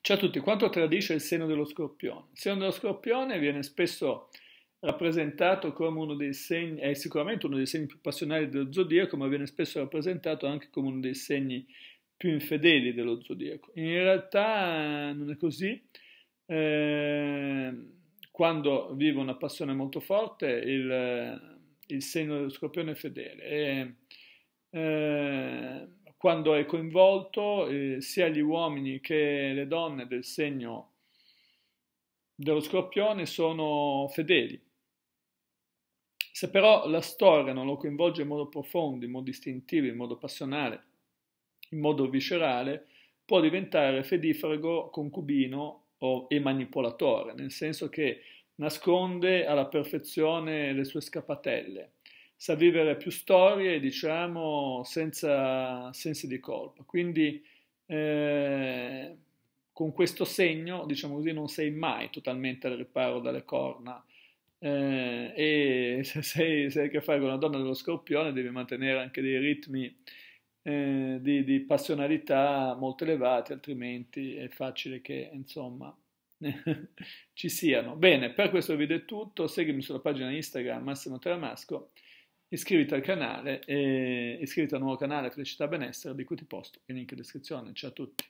Ciao a tutti, quanto tradisce il seno dello scorpione? Il seno dello scorpione viene spesso rappresentato come uno dei segni, è sicuramente uno dei segni più passionali dello zodiaco, ma viene spesso rappresentato anche come uno dei segni più infedeli dello zodiaco. In realtà eh, non è così. Eh, quando vive una passione molto forte, il, il segno dello scorpione è fedele. E, eh, quando è coinvolto eh, sia gli uomini che le donne del segno dello scorpione sono fedeli. Se però la storia non lo coinvolge in modo profondo, in modo istintivo, in modo passionale, in modo viscerale, può diventare fedifrago, concubino o, e manipolatore, nel senso che nasconde alla perfezione le sue scappatelle sa vivere più storie, diciamo, senza sensi di colpa. Quindi eh, con questo segno, diciamo così, non sei mai totalmente al riparo dalle corna. Eh, e se, sei, se hai a che fare con una donna dello scorpione devi mantenere anche dei ritmi eh, di, di, passionalità molto elevati, altrimenti è facile che insomma ci siano. Bene, per questo video è tutto, seguimi sulla pagina Instagram Massimo Tramasco iscriviti al canale e iscriviti al nuovo canale Felicità Benessere di cui ti posto il link in descrizione. Ciao a tutti!